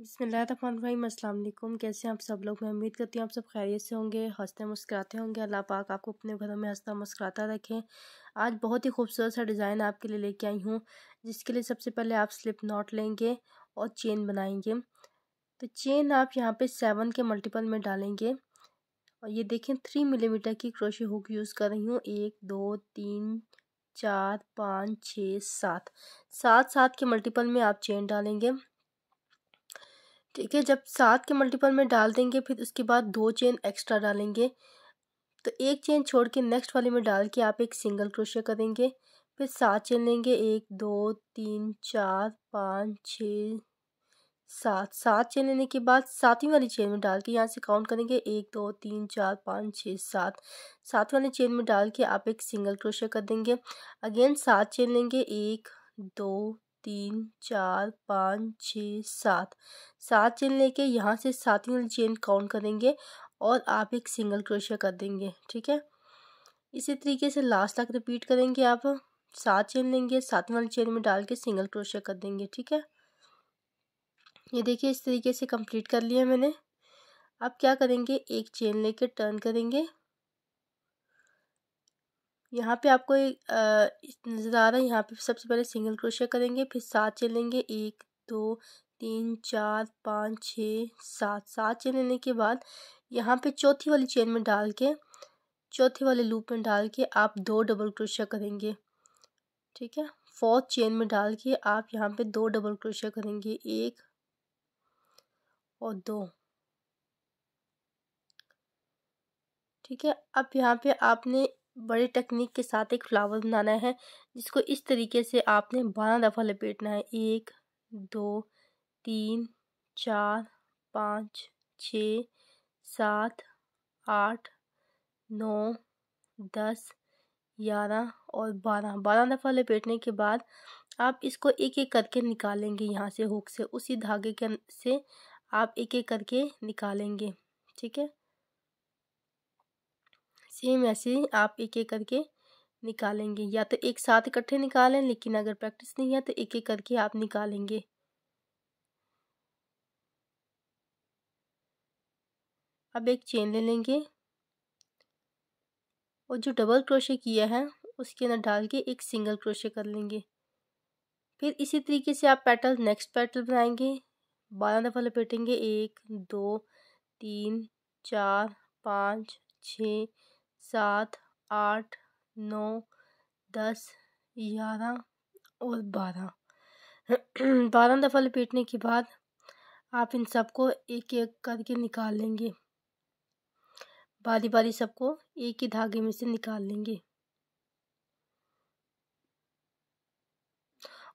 बसमिलकुम कैसे हैं आप सब लोग मैं उम्मीद करती हूँ आप सब खैरियत से होंगे हंसते मुस्कराते होंगे अल्लाह पाक आपको अपने घरों में हंसता मुस्कराता रखें आज बहुत ही खूबसूरत सा डिज़ाइन आपके लिए लेके आई हूँ जिसके लिए सबसे पहले आप स्लिप नॉट लेंगे और चेन बनाएंगे तो चेन आप यहाँ पर सेवन के मल्टीपल में डालेंगे और ये देखें थ्री मिलीमीटर की क्रोशी हुक यूज़ कर रही हूँ एक दो तीन चार पाँच छः सात सात सात के मल्टीपल में आप चेन डालेंगे ठीक है जब सात के मल्टीपल में डाल देंगे फिर उसके बाद दो चेन एक्स्ट्रा डालेंगे तो एक चेन छोड़ के नेक्स्ट वाले में डाल के आप एक सिंगल क्रोशिया करेंगे फिर सात चेन लेंगे एक दो तीन चार पाँच छः सात सात चेन लेने के बाद सातवीं वाली चेन में डाल के यहाँ से काउंट करेंगे एक दो तीन चार पाँच छः सात सातवीं वाली चेन में डाल के आप एक सिंगल क्रोशिया कर देंगे अगेन सात चेन लेंगे एक दो तीन चार पाँच छः सात सात चेन लेके यहाँ से सातवीं चेन काउंट करेंगे और आप एक सिंगल क्रोशिया कर देंगे ठीक है इसी तरीके से लास्ट तक रिपीट करेंगे आप सात चेन लेंगे सात वाली चेन में डाल के सिंगल क्रोशिया कर देंगे ठीक है ये देखिए इस तरीके से कंप्लीट कर लिया मैंने अब क्या करेंगे एक चेन लेके टर्न करेंगे यहाँ पे आपको नज़र आ रहा है यहाँ पे सबसे पहले सिंगल क्रोशिया करेंगे फिर सात चलेंगे एक दो तीन चार पाँच छः सात सात चेन लेने के बाद यहाँ पे चौथी वाली चेन में डाल के चौथे वाले लूप में डाल के आप दो डबल क्रोशिया करेंगे ठीक है फोर्थ चेन में डाल के आप यहाँ पे दो डबल क्रोशिया करेंगे एक और दो ठीक है अब यहाँ पे आपने बड़ी टेक्निक के साथ एक फ्लावर बनाना है जिसको इस तरीके से आपने बारह दफ़ा लपेटना है एक दो तीन चार पाँच छ सात आठ नौ दस ग्यारह और बारह बारह दफ़ा लपेटने के बाद आप इसको एक एक करके निकालेंगे यहाँ से हुक से उसी धागे के से आप एक एक करके निकालेंगे ठीक है सेम ऐसे आप एक एक करके निकालेंगे या तो एक साथ इकट्ठे निकालें लेकिन अगर प्रैक्टिस नहीं है तो एक एक करके आप निकालेंगे अब एक चेन ले लेंगे और जो डबल क्रोशे किया है उसके अंदर डाल के एक सिंगल क्रोशे कर लेंगे फिर इसी तरीके से आप पेटल नेक्स्ट पेटल बनाएंगे बारह दफ़ा लपेटेंगे एक दो तीन चार पाँच छः सात आठ नौ दस ग्यारह और बारह बारह दफ़ा लपेटने के बाद आप इन सबको एक एक करके निकाल लेंगे बारी बारी सबको एक ही धागे में से निकाल लेंगे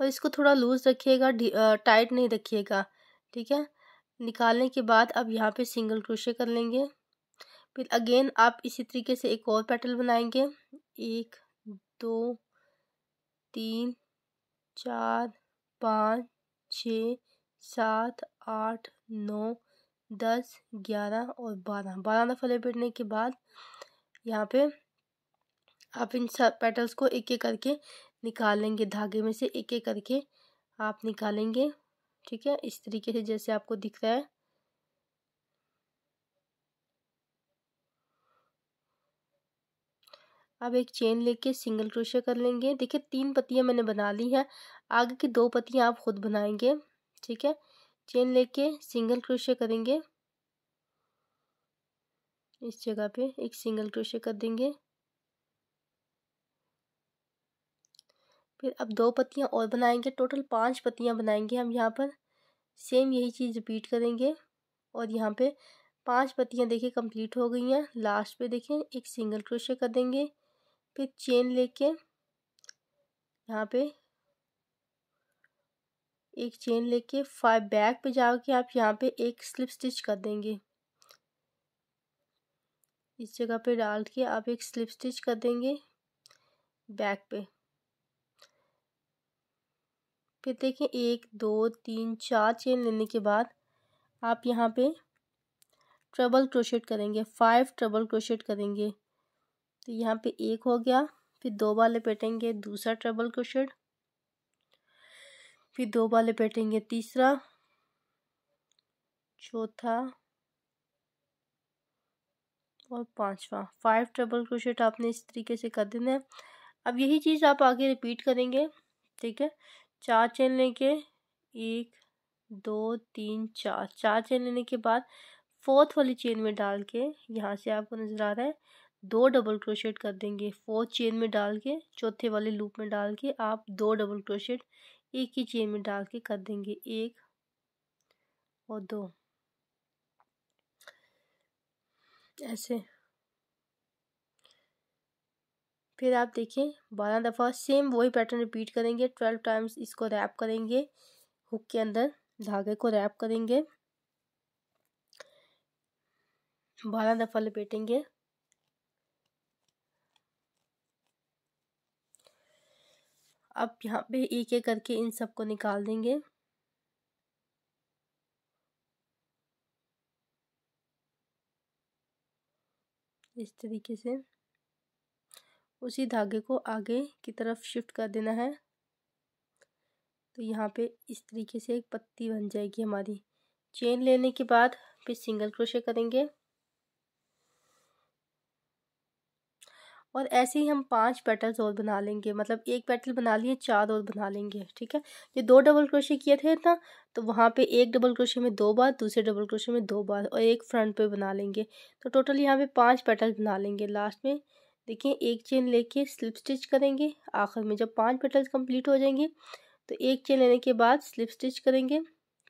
और इसको थोड़ा लूज़ रखिएगा टाइट नहीं रखिएगा ठीक है निकालने के बाद अब यहाँ पे सिंगल क्रोशे कर लेंगे फिर अगेन आप इसी तरीके से एक और पेटल बनाएंगे एक दो तीन चार पाँच छ सात आठ नौ दस ग्यारह और बारह बारह दफा लपेटने के बाद यहाँ पे आप इन सब पेटल्स को एक एक करके निकाल लेंगे धागे में से एक एक करके आप निकालेंगे ठीक है इस तरीके से जैसे आपको दिख रहा है अब एक चेन लेके सिंगल क्रोशे कर लेंगे देखिए तीन पत्तियाँ मैंने बना ली हैं आगे की दो पत्तियाँ आप खुद बनाएंगे ठीक है चेन लेके सिंगल क्रोशे करेंगे इस जगह पे एक सिंगल क्रोशे कर देंगे फिर अब दो पत्तियाँ और बनाएंगे टोटल पांच पत्तियाँ बनाएंगे हम यहाँ पर सेम यही चीज़ रिपीट करेंगे और यहाँ पे पांच पत्तियाँ देखिए कंप्लीट हो गई हैं लास्ट पे देखें एक सिंगल क्रोशे कर देंगे फिर चेन लेके यहाँ पे एक चेन लेके फाइव बैक पे जाके आप यहाँ पे एक स्लिप स्टिच कर देंगे इस जगह पे डाल के आप एक स्लिप स्टिच कर देंगे बैक पे फिर देखें एक दो तीन चार चेन लेने के बाद आप यहाँ पे ट्रबल क्रोशेट करेंगे फाइव ट्रबल क्रोशेट करेंगे तो यहाँ पे एक हो गया फिर दो बार लपेटेंगे दूसरा ट्रबल क्रोशेड फिर दो बार लपेटेंगे तीसरा चौथा और पांचवा फाइव ट्रबल क्रोशेट आपने इस तरीके से कर देना है अब यही चीज़ आप आगे रिपीट करेंगे ठीक है चार चेन लेके एक दो तीन चार चार चेन लेने के बाद फोर्थ वाली चेन में डाल के यहाँ से आपको नज़र आ रहा है दो डबल क्रोशेट कर देंगे फोर्थ चेन में डाल के चौथे वाले लूप में डाल के आप दो डबल क्रोशेट एक ही चेन में डाल के कर देंगे एक और दो ऐसे फिर आप देखें बारह दफ़ा सेम वही पैटर्न रिपीट करेंगे ट्वेल्व टाइम्स इसको रैप करेंगे हुक के अंदर धागे को रैप करेंगे बारह दफ़ा लपेटेंगे अब यहाँ पे एक एक करके इन सबको निकाल देंगे इस तरीके से उसी धागे को आगे की तरफ शिफ्ट कर देना है तो यहाँ पे इस तरीके से एक पत्ती बन जाएगी हमारी चेन लेने के बाद फिर सिंगल क्रोशे करेंगे और ऐसे ही हम पांच पेटल्स और बना लेंगे मतलब एक पेटल बना लिए चार और बना लेंगे ठीक है ये दो डबल क्रोशे किए थे ना तो वहाँ पे एक डबल क्रोशे में दो बार दूसरे डबल क्रोशे में दो बार और एक फ्रंट पे बना लेंगे तो टोटल यहाँ पे पांच पेटल्स बना लेंगे लास्ट में देखिए एक चेन लेके स्लिप स्टिच करेंगे आखिर में जब पाँच पेटल्स कम्प्लीट हो जाएंगे तो एक चेन लेने के बाद स्लिप स्टिच करेंगे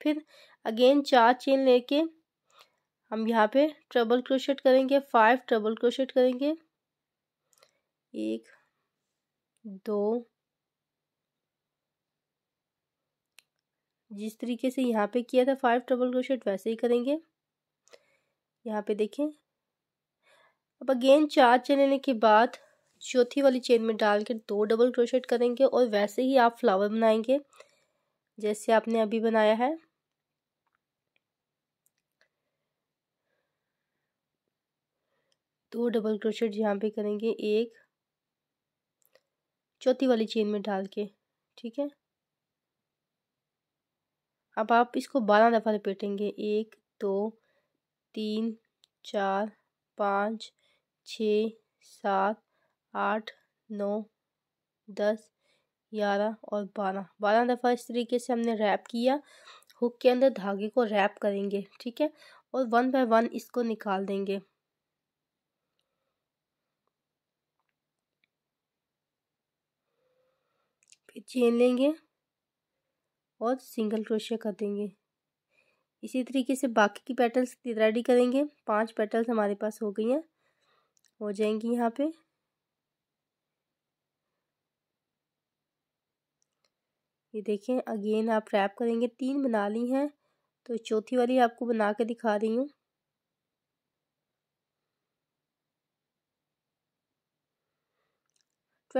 फिर अगेन चार चेन कर हम यहाँ पर ट्रबल क्रोशेट करेंगे फाइव ट्रबल क्रोशेट करेंगे एक दो जिस तरीके से यहाँ पे किया था फाइव ट्रबल क्रोशेट वैसे ही करेंगे यहाँ पे देखें अब अगेन चार चेन लेने के बाद चौथी वाली चेन में डाल के दो डबल क्रोशेट करेंगे और वैसे ही आप फ्लावर बनाएंगे जैसे आपने अभी बनाया है दो डबल क्रोशेट यहाँ पे करेंगे एक चौथी वाली चेन में डाल के ठीक है अब आप इसको बारह दफ़ा लपेटेंगे एक दो तीन चार पाँच छ सात आठ नौ दस ग्यारह और बारह बारह दफ़ा इस तरीके से हमने रैप किया हुक के अंदर धागे को रैप करेंगे ठीक है और वन बाय वन इसको निकाल देंगे चेन लेंगे और सिंगल क्रोशिया कर देंगे इसी तरीके से बाकी की पेटल्स रेडी करेंगे पांच पेटल्स हमारे पास हो गई हैं हो जाएंगी यहाँ पे ये देखें अगेन आप रैप करेंगे तीन बना ली हैं तो चौथी वाली आपको बना के दिखा रही हूँ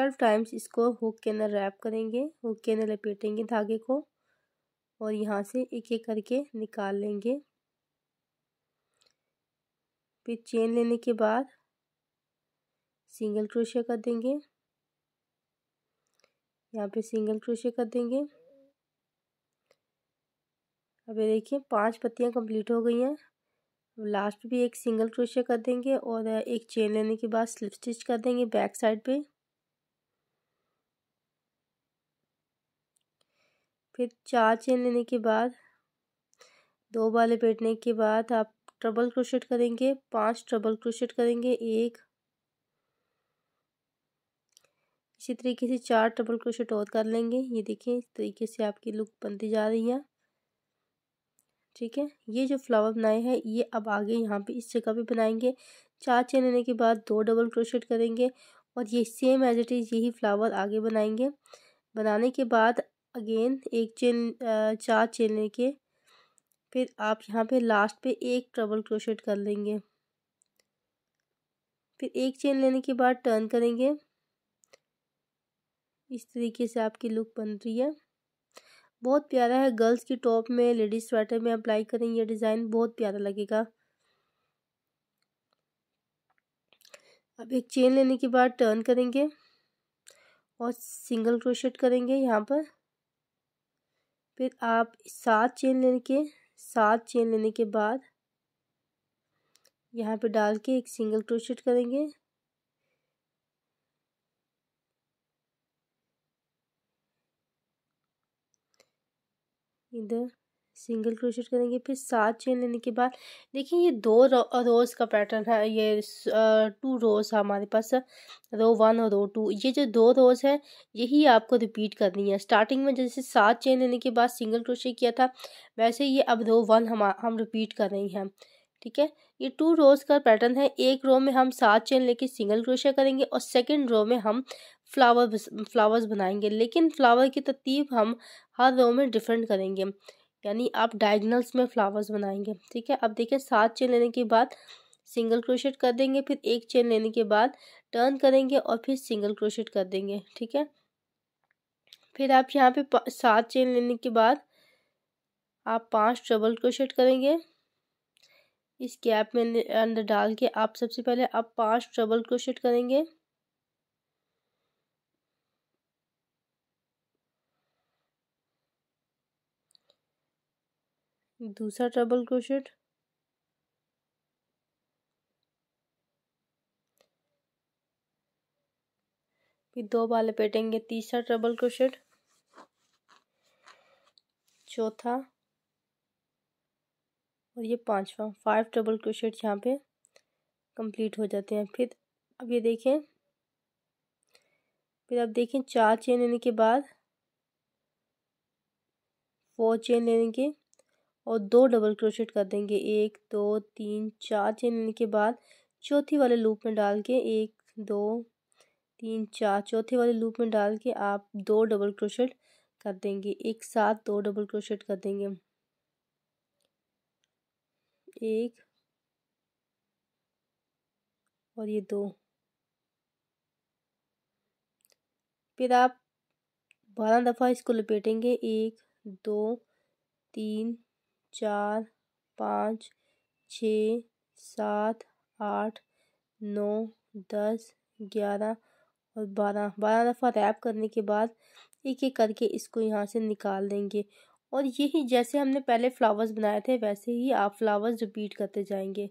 ट्वेल्व टाइम्स इसको हुक के अंदर रैप करेंगे हुक के अंदर लपेटेंगे धागे को और यहाँ से एक एक करके निकाल लेंगे फिर चेन लेने के बाद सिंगल क्रोशिया कर देंगे यहाँ पे सिंगल क्रोशिया कर देंगे अब ये देखिए पांच पत्तियाँ कंप्लीट हो गई हैं लास्ट भी एक सिंगल क्रोशिया कर देंगे और एक चेन लेने के बाद स्लिप स्टिच कर देंगे बैक साइड पे फिर चार चेन लेने के बाद दो बार लपेटने के बाद आप ट्रबल क्रोशेट करेंगे पांच ट्रबल क्रोशेट करेंगे एक इसी तरीके से चार ट्रबल क्रोशेट और कर लेंगे ये देखिए इस तरीके से आपकी लुक बनती जा रही है ठीक है ये जो फ्लावर बनाए हैं ये अब आगे यहाँ पे इस जगह पे बनाएंगे चार चेन लेने के बाद दो डबल क्रोशेट करेंगे और ये सेम एज इट इज़ यही फ्लावर आगे बनाएंगे बनाने के बाद अगेन एक चेन चार चेन लेके फिर आप यहाँ पे लास्ट पे एक ट्रबल क्रोशेट कर लेंगे फिर एक चेन लेने के बाद टर्न करेंगे इस तरीके से आपकी लुक बन रही है बहुत प्यारा है गर्ल्स की टॉप में लेडीज स्वेटर में अप्लाई करें ये डिज़ाइन बहुत प्यारा लगेगा अब एक चेन लेने के बाद टर्न करेंगे और सिंगल क्रोशेट करेंगे यहाँ पर फिर आप सात चेन लेने के सात चेन लेने के बाद यहाँ पे डाल के एक सिंगल क्रोशेट करेंगे इधर सिंगल क्रोशेट करेंगे फिर सात चेन लेने के बाद देखिए ये दो रो, रोज़ का पैटर्न है ये टू रोज़ हमारे पास रो वन और रो टू ये जो दो रोज़ है यही आपको रिपीट करनी है स्टार्टिंग में जैसे सात चेन लेने के बाद सिंगल क्रोशेट किया था वैसे ये अब रो वन हम हम रिपीट कर रही हैं ठीक है ये टू रोज़ का पैटर्न है एक रो में हम सात चेन लेके सिंगल क्रोशिया करेंगे और सेकंड रो में हम फ्लावर फ्लावर्स बनाएंगे लेकिन फ्लावर की तरतीब हम हर रो में डिफरेंट करेंगे यानी आप डायगनल्स में फ्लावर्स बनाएंगे ठीक है अब देखिए सात चेन लेने के बाद सिंगल क्रोशेट कर देंगे फिर एक चेन लेने के बाद टर्न करेंगे और फिर सिंगल क्रोशेट कर देंगे ठीक है फिर आप यहाँ पे सात चेन लेने के बाद आप पांच ट्रबल क्रोशेट करेंगे इस गैप में अंदर डाल के आप सबसे पहले आप पांच ट्रबल क्रोशेट करेंगे दूसरा ट्रबल क्रोशेट फिर दो बार लपेटेंगे तीसरा ट्रबल क्रोशेट चौथा और ये पांचवा फाइव ट्रबल क्रोशेट यहाँ पे कंप्लीट हो जाते हैं फिर अब ये देखें फिर आप देखें चार चेन लेने के बाद फोर चेन लेने के और दो डबल क्रोशेट कर देंगे एक दो तीन चार चेन लेने के बाद चौथी वाले लूप में डाल के एक दो तीन चार चौथे वाले लूप में डाल के आप दो डबल क्रोशेट कर देंगे एक साथ दो डबल क्रोशेट कर देंगे एक और ये दो फिर आप बारह दफ़ा इसको लपेटेंगे एक दो तीन चार पाँच छ सात आठ नौ दस ग्यारह और बारह बारह दफ़ा रैप करने के बाद एक एक करके इसको यहाँ से निकाल देंगे और यही जैसे हमने पहले फ्लावर्स बनाए थे वैसे ही आप फ्लावर्स रिपीट करते जाएंगे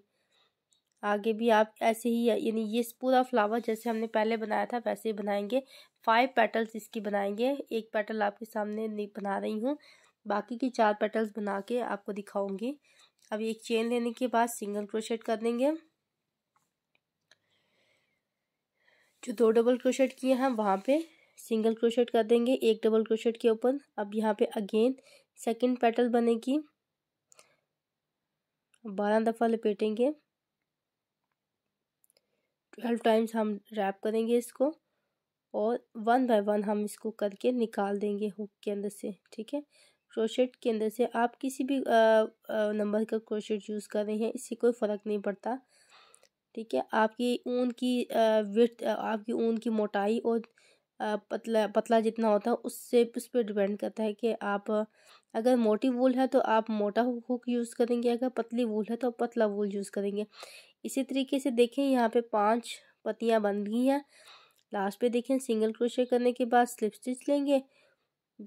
आगे भी आप ऐसे ही यानी ये पूरा फ्लावर जैसे हमने पहले बनाया था वैसे ही बनाएंगे फाइव पेटल्स इसकी बनाएंगे एक पेटल आपके सामने बना रही हूँ बाकी की चार पेटल्स बना के आपको दिखाऊंगी अब एक चेन लेने के बाद सिंगल क्रोशेट कर देंगे जो दो डबल क्रोशेट किए हैं वहाँ पे सिंगल क्रोशेट कर देंगे एक डबल क्रोशेट के ऊपर अब यहाँ पे अगेन सेकंड पेटल बनेगी बारह दफ़ा लपेटेंगे ट्वेल्व टाइम्स हम रैप करेंगे इसको और वन बाय वन हम इसको करके निकाल देंगे हुक के अंदर से ठीक है क्रोशेट के अंदर से आप किसी भी नंबर का क्रोशेट यूज़ कर रहे हैं इससे कोई फ़र्क नहीं पड़ता ठीक है आपकी ऊन की विथ आपकी ऊन की मोटाई और पतला पतला जितना होता है उससे उस पर डिपेंड करता है कि आप अगर मोटी वूल है तो आप मोटा हुक यूज़ करेंगे अगर पतली वूल है तो पतला वूल यूज़ करेंगे इसी तरीके से देखें यहाँ पे पांच पतियाँ बन गई हैं लास्ट पे देखें सिंगल क्रोशे करने के बाद स्लिप स्टिच लेंगे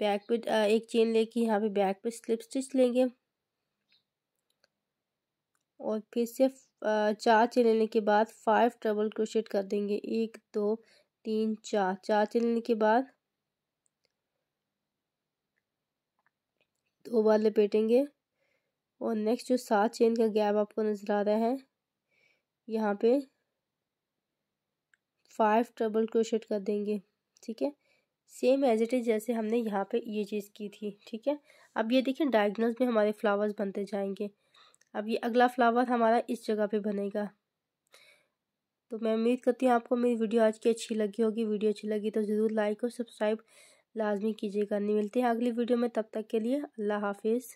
बैक पे एक चेन लेके यहाँ पे बैक पे स्लिप स्टिच लेंगे और फिर से चार चेन लेने के बाद फाइव ट्रबल क्रोशेट कर देंगे एक दो तीन चार चार चेन लेने के बाद दो बार लपेटेंगे और नेक्स्ट जो सात चेन का गैप आपको नज़र आ रहा है यहाँ पे फाइव ट्रबल क्रोशेट कर देंगे ठीक है सेम एज इट इज़ जैसे हमने यहाँ पे ये चीज़ की थी ठीक है अब ये देखिए डायगनल में हमारे फ्लावर्स बनते जाएंगे अब ये अगला फ्लावर हमारा इस जगह पे बनेगा तो मैं उम्मीद करती हूँ आपको मेरी वीडियो आज की अच्छी लगी होगी वीडियो अच्छी लगी तो ज़रूर लाइक और सब्सक्राइब लाजमी कीजिएगा नहीं मिलते हैं अगली वीडियो में तब तक के लिए अल्लाह हाफिज़